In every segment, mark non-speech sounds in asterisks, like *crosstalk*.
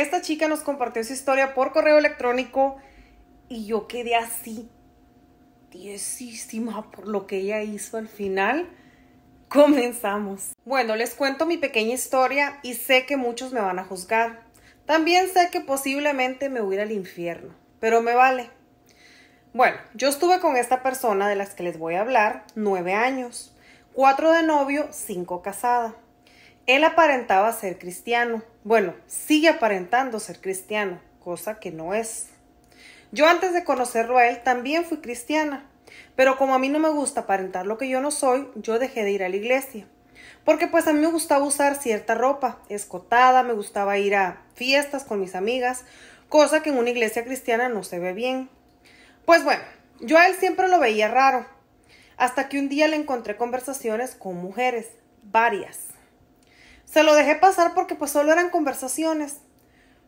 Esta chica nos compartió su historia por correo electrónico y yo quedé así, tiesísima por lo que ella hizo al final. Comenzamos. Bueno, les cuento mi pequeña historia y sé que muchos me van a juzgar. También sé que posiblemente me voy al infierno, pero me vale. Bueno, yo estuve con esta persona de las que les voy a hablar nueve años, cuatro de novio, cinco casada. Él aparentaba ser cristiano, bueno, sigue aparentando ser cristiano, cosa que no es. Yo antes de conocerlo a él también fui cristiana, pero como a mí no me gusta aparentar lo que yo no soy, yo dejé de ir a la iglesia. Porque pues a mí me gustaba usar cierta ropa, escotada, me gustaba ir a fiestas con mis amigas, cosa que en una iglesia cristiana no se ve bien. Pues bueno, yo a él siempre lo veía raro, hasta que un día le encontré conversaciones con mujeres, varias. Se lo dejé pasar porque pues solo eran conversaciones.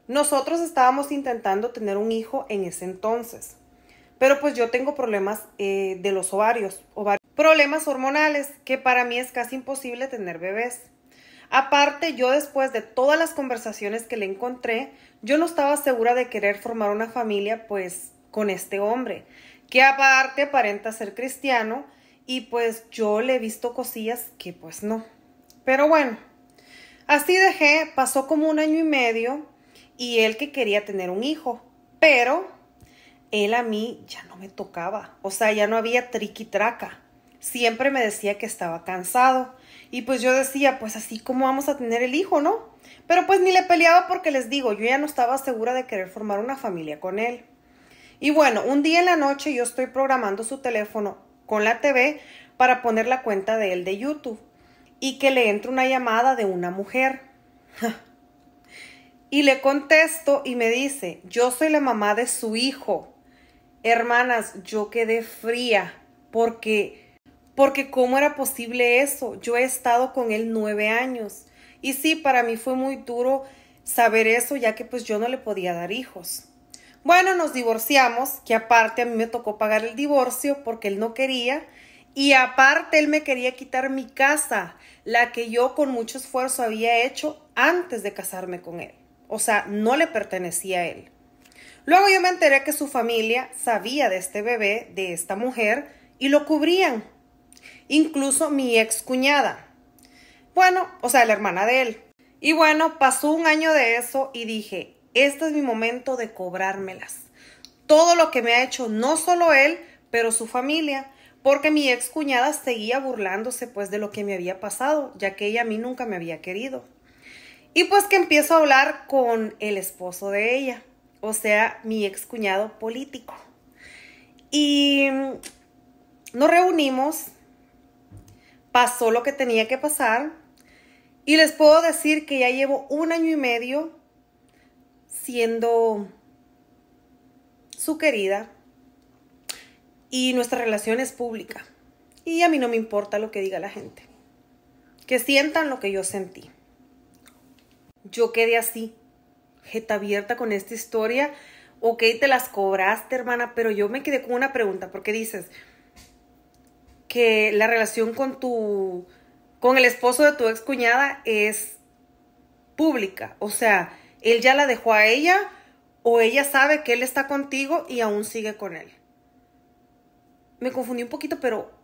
Nosotros estábamos intentando tener un hijo en ese entonces, pero pues yo tengo problemas eh, de los ovarios, ovarios, problemas hormonales, que para mí es casi imposible tener bebés. Aparte, yo después de todas las conversaciones que le encontré, yo no estaba segura de querer formar una familia pues con este hombre, que aparte aparenta ser cristiano y pues yo le he visto cosillas que pues no. Pero bueno, Así dejé, pasó como un año y medio y él que quería tener un hijo, pero él a mí ya no me tocaba, o sea, ya no había triqui-traca. Siempre me decía que estaba cansado y pues yo decía, pues así como vamos a tener el hijo, ¿no? Pero pues ni le peleaba porque les digo, yo ya no estaba segura de querer formar una familia con él. Y bueno, un día en la noche yo estoy programando su teléfono con la TV para poner la cuenta de él de YouTube y que le entra una llamada de una mujer. *laughs* y le contesto y me dice, yo soy la mamá de su hijo. Hermanas, yo quedé fría porque, porque ¿cómo era posible eso? Yo he estado con él nueve años. Y sí, para mí fue muy duro saber eso, ya que pues yo no le podía dar hijos. Bueno, nos divorciamos, que aparte a mí me tocó pagar el divorcio porque él no quería y aparte él me quería quitar mi casa, la que yo con mucho esfuerzo había hecho antes de casarme con él. O sea, no le pertenecía a él. Luego yo me enteré que su familia sabía de este bebé, de esta mujer, y lo cubrían. Incluso mi ex cuñada. Bueno, o sea, la hermana de él. Y bueno, pasó un año de eso y dije, este es mi momento de cobrármelas. Todo lo que me ha hecho no solo él, pero su familia porque mi cuñada seguía burlándose pues de lo que me había pasado, ya que ella a mí nunca me había querido. Y pues que empiezo a hablar con el esposo de ella, o sea, mi excuñado político. Y nos reunimos, pasó lo que tenía que pasar, y les puedo decir que ya llevo un año y medio siendo su querida, y nuestra relación es pública. Y a mí no me importa lo que diga la gente. Que sientan lo que yo sentí. Yo quedé así, jeta abierta con esta historia. Ok, te las cobraste, hermana, pero yo me quedé con una pregunta, porque dices que la relación con tu con el esposo de tu ex cuñada es pública, o sea, él ya la dejó a ella o ella sabe que él está contigo y aún sigue con él me confundí un poquito, pero